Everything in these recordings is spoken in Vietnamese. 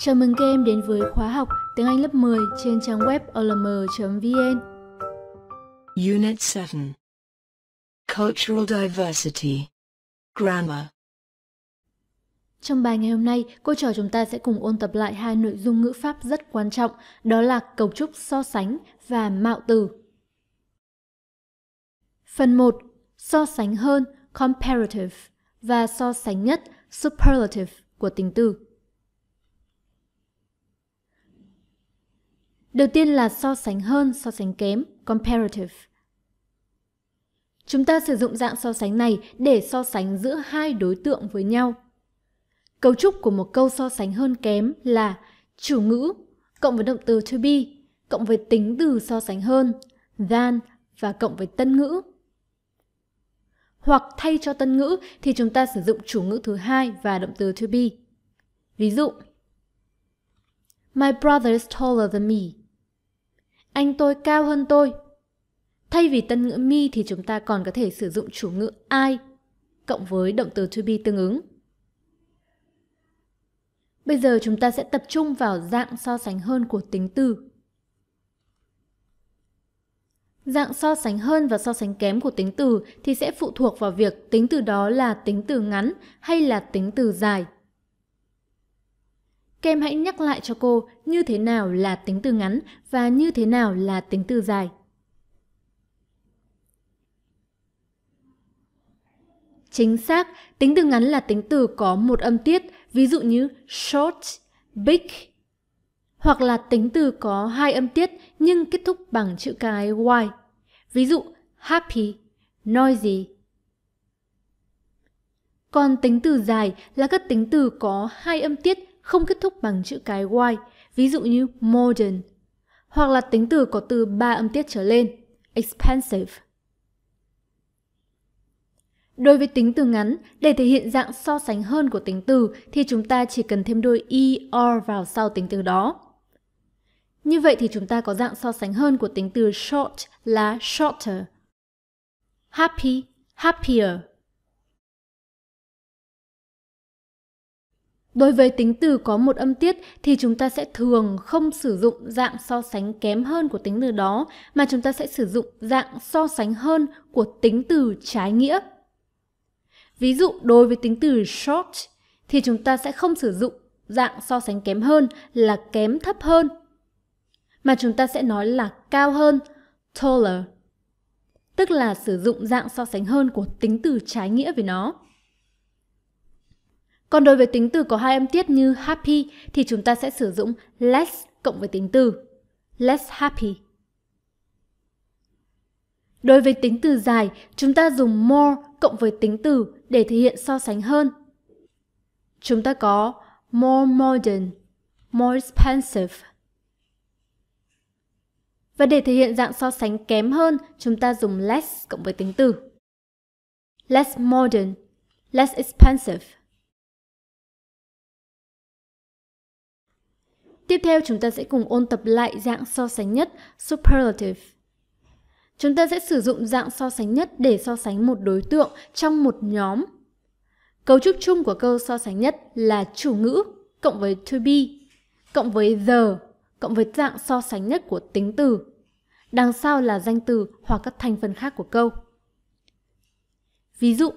Chào mừng các em đến với khóa học tiếng Anh lớp 10 trên trang web olm.vn. Unit 7 Cultural Diversity Grammar Trong bài ngày hôm nay, cô trò chúng ta sẽ cùng ôn tập lại hai nội dung ngữ pháp rất quan trọng, đó là cấu trúc so sánh và mạo từ. Phần 1. So sánh hơn, comparative, và so sánh nhất, superlative của tính từ. Đầu tiên là so sánh hơn, so sánh kém, comparative. Chúng ta sử dụng dạng so sánh này để so sánh giữa hai đối tượng với nhau. Cấu trúc của một câu so sánh hơn kém là chủ ngữ cộng với động từ to be cộng với tính từ so sánh hơn than và cộng với tân ngữ. Hoặc thay cho tân ngữ thì chúng ta sử dụng chủ ngữ thứ hai và động từ to be. Ví dụ My brother is taller than me anh tôi cao hơn tôi. Thay vì tân ngữ mi thì chúng ta còn có thể sử dụng chủ ngữ I cộng với động từ to be tương ứng. Bây giờ chúng ta sẽ tập trung vào dạng so sánh hơn của tính từ. Dạng so sánh hơn và so sánh kém của tính từ thì sẽ phụ thuộc vào việc tính từ đó là tính từ ngắn hay là tính từ dài kem hãy nhắc lại cho cô như thế nào là tính từ ngắn và như thế nào là tính từ dài. Chính xác, tính từ ngắn là tính từ có một âm tiết, ví dụ như short, big, hoặc là tính từ có hai âm tiết nhưng kết thúc bằng chữ cái y. Ví dụ happy, noisy. Còn tính từ dài là các tính từ có hai âm tiết không kết thúc bằng chữ cái Y, ví dụ như modern, hoặc là tính từ có từ 3 âm tiết trở lên, expensive. Đối với tính từ ngắn, để thể hiện dạng so sánh hơn của tính từ thì chúng ta chỉ cần thêm đôi ER vào sau tính từ đó. Như vậy thì chúng ta có dạng so sánh hơn của tính từ short là shorter. Happy, happier. Đối với tính từ có một âm tiết thì chúng ta sẽ thường không sử dụng dạng so sánh kém hơn của tính từ đó mà chúng ta sẽ sử dụng dạng so sánh hơn của tính từ trái nghĩa. Ví dụ đối với tính từ short thì chúng ta sẽ không sử dụng dạng so sánh kém hơn là kém thấp hơn mà chúng ta sẽ nói là cao hơn taller tức là sử dụng dạng so sánh hơn của tính từ trái nghĩa với nó. Còn đối với tính từ có hai âm tiết như happy thì chúng ta sẽ sử dụng less cộng với tính từ. Less happy. Đối với tính từ dài, chúng ta dùng more cộng với tính từ để thể hiện so sánh hơn. Chúng ta có more modern, more expensive. Và để thể hiện dạng so sánh kém hơn, chúng ta dùng less cộng với tính từ. Less modern, less expensive. Tiếp theo chúng ta sẽ cùng ôn tập lại dạng so sánh nhất superlative. Chúng ta sẽ sử dụng dạng so sánh nhất để so sánh một đối tượng trong một nhóm. Cấu trúc chung của câu so sánh nhất là chủ ngữ cộng với to be cộng với the cộng với dạng so sánh nhất của tính từ. Đằng sau là danh từ hoặc các thành phần khác của câu. Ví dụ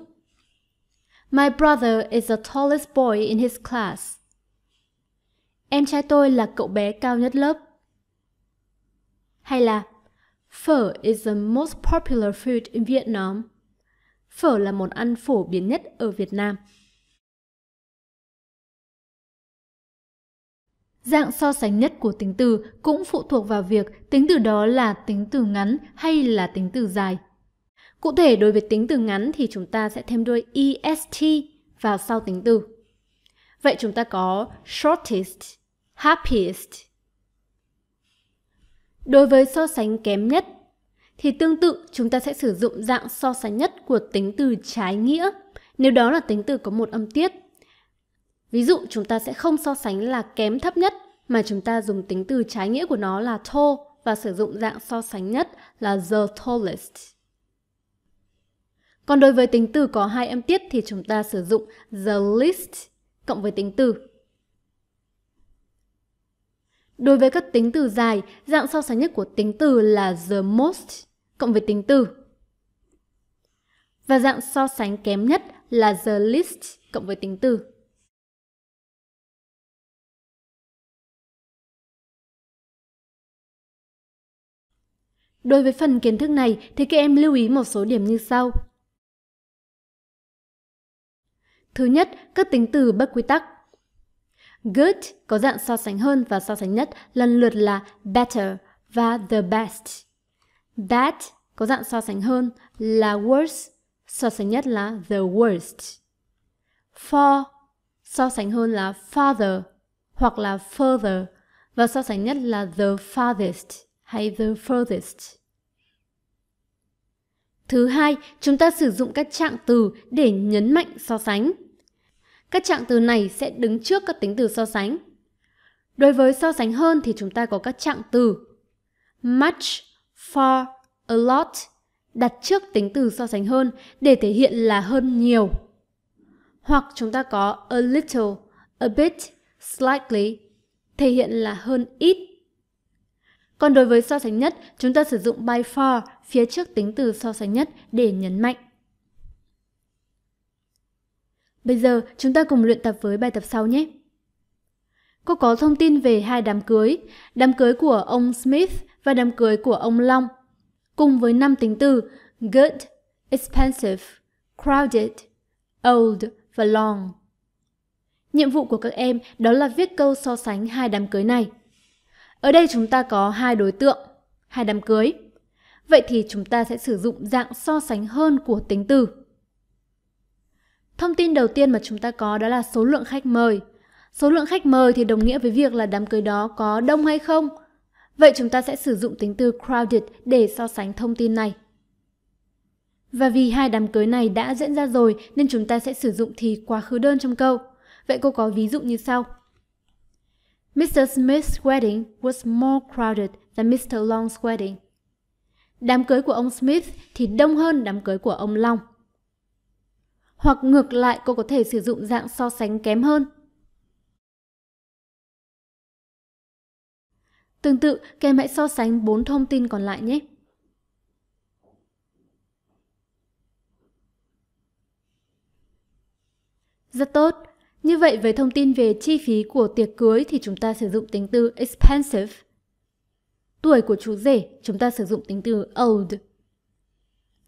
My brother is the tallest boy in his class. Em trai tôi là cậu bé cao nhất lớp. Hay là Phở is the most popular food in Vietnam. Phở là món ăn phổ biến nhất ở Việt Nam. Dạng so sánh nhất của tính từ cũng phụ thuộc vào việc tính từ đó là tính từ ngắn hay là tính từ dài. Cụ thể đối với tính từ ngắn thì chúng ta sẽ thêm đuôi est vào sau tính từ. Vậy chúng ta có shortest happiest. Đối với so sánh kém nhất, thì tương tự chúng ta sẽ sử dụng dạng so sánh nhất của tính từ trái nghĩa nếu đó là tính từ có một âm tiết. Ví dụ chúng ta sẽ không so sánh là kém thấp nhất mà chúng ta dùng tính từ trái nghĩa của nó là tall và sử dụng dạng so sánh nhất là the tallest. Còn đối với tính từ có hai âm tiết thì chúng ta sử dụng the least cộng với tính từ Đối với các tính từ dài, dạng so sánh nhất của tính từ là the most cộng với tính từ. Và dạng so sánh kém nhất là the least cộng với tính từ. Đối với phần kiến thức này thì các em lưu ý một số điểm như sau. Thứ nhất, các tính từ bất quy tắc. Good có dạng so sánh hơn và so sánh nhất lần lượt là better và the best. Bad có dạng so sánh hơn là worse, so sánh nhất là the worst. For so sánh hơn là farther hoặc là further và so sánh nhất là the farthest hay the furthest. Thứ hai, chúng ta sử dụng các trạng từ để nhấn mạnh so sánh. Các trạng từ này sẽ đứng trước các tính từ so sánh. Đối với so sánh hơn thì chúng ta có các trạng từ much, far, a lot đặt trước tính từ so sánh hơn để thể hiện là hơn nhiều. Hoặc chúng ta có a little, a bit, slightly thể hiện là hơn ít. Còn đối với so sánh nhất, chúng ta sử dụng by far phía trước tính từ so sánh nhất để nhấn mạnh. Bây giờ chúng ta cùng luyện tập với bài tập sau nhé. Cô có thông tin về hai đám cưới, đám cưới của ông Smith và đám cưới của ông Long, cùng với năm tính từ good, expensive, crowded, old và long. Nhiệm vụ của các em đó là viết câu so sánh hai đám cưới này. Ở đây chúng ta có hai đối tượng, hai đám cưới. Vậy thì chúng ta sẽ sử dụng dạng so sánh hơn của tính từ. Thông tin đầu tiên mà chúng ta có đó là số lượng khách mời. Số lượng khách mời thì đồng nghĩa với việc là đám cưới đó có đông hay không. Vậy chúng ta sẽ sử dụng tính từ crowded để so sánh thông tin này. Và vì hai đám cưới này đã diễn ra rồi nên chúng ta sẽ sử dụng thì quá khứ đơn trong câu. Vậy cô có ví dụ như sau. Mr. Smith's wedding was more crowded than Mr. Long's wedding. Đám cưới của ông Smith thì đông hơn đám cưới của ông Long hoặc ngược lại cô có thể sử dụng dạng so sánh kém hơn. Tương tự, các em hãy so sánh 4 thông tin còn lại nhé. Rất tốt. Như vậy với thông tin về chi phí của tiệc cưới thì chúng ta sử dụng tính từ expensive. Tuổi của chú rể, chúng ta sử dụng tính từ old.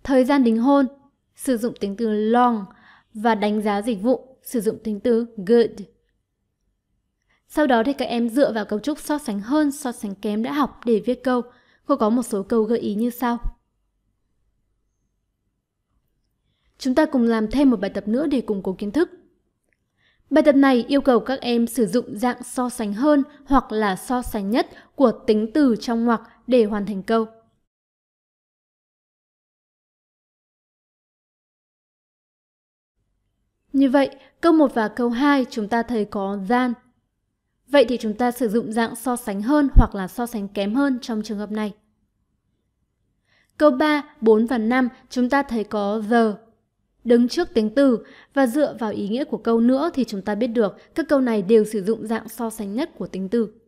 Thời gian đính hôn, sử dụng tính từ long và đánh giá dịch vụ sử dụng tính từ good. Sau đó thì các em dựa vào cấu trúc so sánh hơn, so sánh kém đã học để viết câu. Cô có một số câu gợi ý như sau. Chúng ta cùng làm thêm một bài tập nữa để củng cố kiến thức. Bài tập này yêu cầu các em sử dụng dạng so sánh hơn hoặc là so sánh nhất của tính từ trong ngoặc để hoàn thành câu. Như vậy, câu 1 và câu 2 chúng ta thấy có gian. Vậy thì chúng ta sử dụng dạng so sánh hơn hoặc là so sánh kém hơn trong trường hợp này. Câu 3, 4 và 5 chúng ta thấy có giờ. Đứng trước tính từ và dựa vào ý nghĩa của câu nữa thì chúng ta biết được các câu này đều sử dụng dạng so sánh nhất của tính từ.